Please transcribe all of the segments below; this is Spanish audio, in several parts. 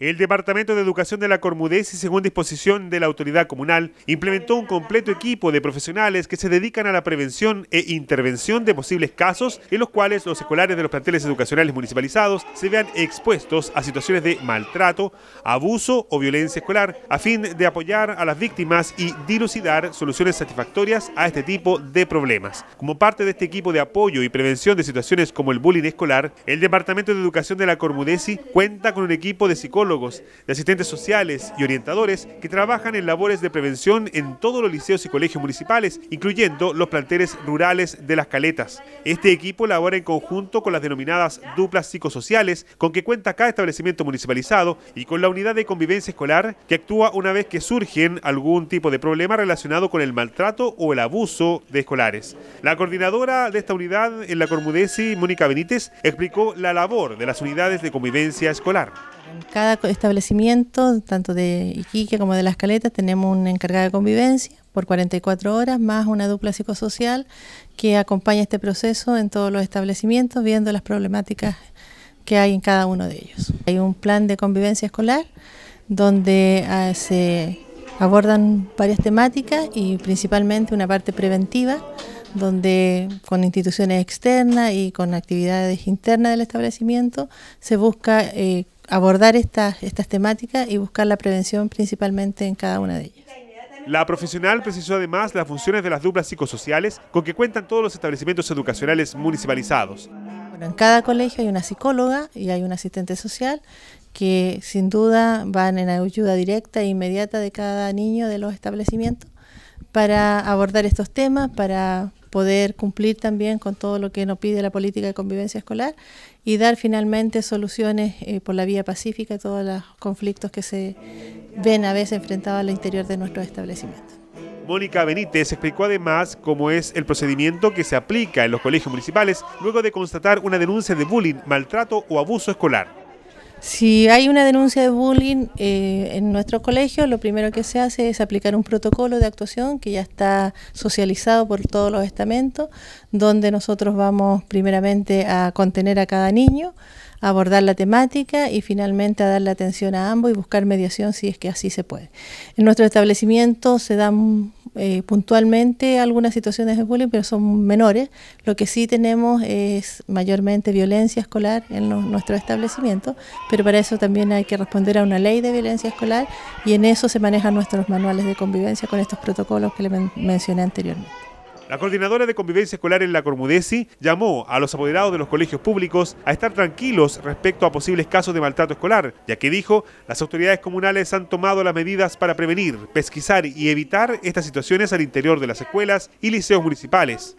El Departamento de Educación de la Cormudesi, según disposición de la autoridad comunal, implementó un completo equipo de profesionales que se dedican a la prevención e intervención de posibles casos en los cuales los escolares de los planteles educacionales municipalizados se vean expuestos a situaciones de maltrato, abuso o violencia escolar, a fin de apoyar a las víctimas y dilucidar soluciones satisfactorias a este tipo de problemas. Como parte de este equipo de apoyo y prevención de situaciones como el bullying escolar, el Departamento de Educación de la Cormudesi cuenta con un equipo de psicólogos de asistentes sociales y orientadores que trabajan en labores de prevención en todos los liceos y colegios municipales, incluyendo los planteles rurales de las caletas. Este equipo labora en conjunto con las denominadas duplas psicosociales, con que cuenta cada establecimiento municipalizado y con la unidad de convivencia escolar que actúa una vez que surgen algún tipo de problema relacionado con el maltrato o el abuso de escolares. La coordinadora de esta unidad en la Cormudesi, Mónica Benítez, explicó la labor de las unidades de convivencia escolar. En cada establecimiento, tanto de Iquique como de Las Caletas, tenemos una encargada de convivencia por 44 horas, más una dupla psicosocial que acompaña este proceso en todos los establecimientos, viendo las problemáticas que hay en cada uno de ellos. Hay un plan de convivencia escolar donde ah, se abordan varias temáticas y principalmente una parte preventiva, donde con instituciones externas y con actividades internas del establecimiento se busca eh, abordar estas, temáticas y buscar la prevención principalmente en cada una de ellas. La profesional precisó además las funciones de las duplas psicosociales con que cuentan todos los establecimientos educacionales municipalizados. en cada colegio hay una psicóloga y hay un asistente social que sin duda van en ayuda directa e inmediata de cada niño de los establecimientos para abordar estos temas, para poder cumplir también con todo lo que nos pide la política de convivencia escolar y dar finalmente soluciones eh, por la vía pacífica a todos los conflictos que se ven a veces enfrentados al interior de nuestros establecimientos. Mónica Benítez explicó además cómo es el procedimiento que se aplica en los colegios municipales luego de constatar una denuncia de bullying, maltrato o abuso escolar. Si hay una denuncia de bullying eh, en nuestro colegio, lo primero que se hace es aplicar un protocolo de actuación que ya está socializado por todos los estamentos, donde nosotros vamos primeramente a contener a cada niño, abordar la temática y finalmente a darle atención a ambos y buscar mediación si es que así se puede. En nuestro establecimiento se dan eh, puntualmente algunas situaciones de bullying, pero son menores. Lo que sí tenemos es mayormente violencia escolar en nuestro establecimiento, pero para eso también hay que responder a una ley de violencia escolar y en eso se manejan nuestros manuales de convivencia con estos protocolos que le mencioné anteriormente. La coordinadora de convivencia escolar en la Cormudesi llamó a los apoderados de los colegios públicos a estar tranquilos respecto a posibles casos de maltrato escolar, ya que dijo, las autoridades comunales han tomado las medidas para prevenir, pesquisar y evitar estas situaciones al interior de las escuelas y liceos municipales.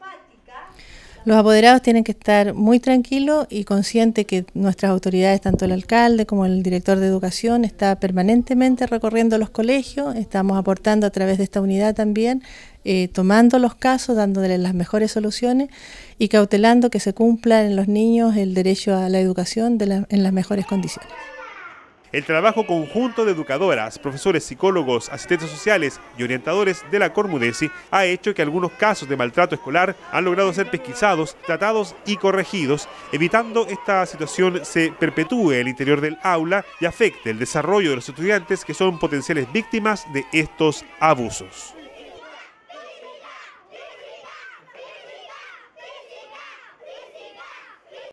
Los apoderados tienen que estar muy tranquilos y conscientes que nuestras autoridades, tanto el alcalde como el director de educación, está permanentemente recorriendo los colegios, estamos aportando a través de esta unidad también, eh, tomando los casos, dándoles las mejores soluciones y cautelando que se cumpla en los niños el derecho a la educación en las mejores condiciones el trabajo conjunto de educadoras, profesores, psicólogos, asistentes sociales y orientadores de la Cormudesi ha hecho que algunos casos de maltrato escolar han logrado ser pesquisados, tratados y corregidos, evitando esta situación se perpetúe en el interior del aula y afecte el desarrollo de los estudiantes que son potenciales víctimas de estos abusos.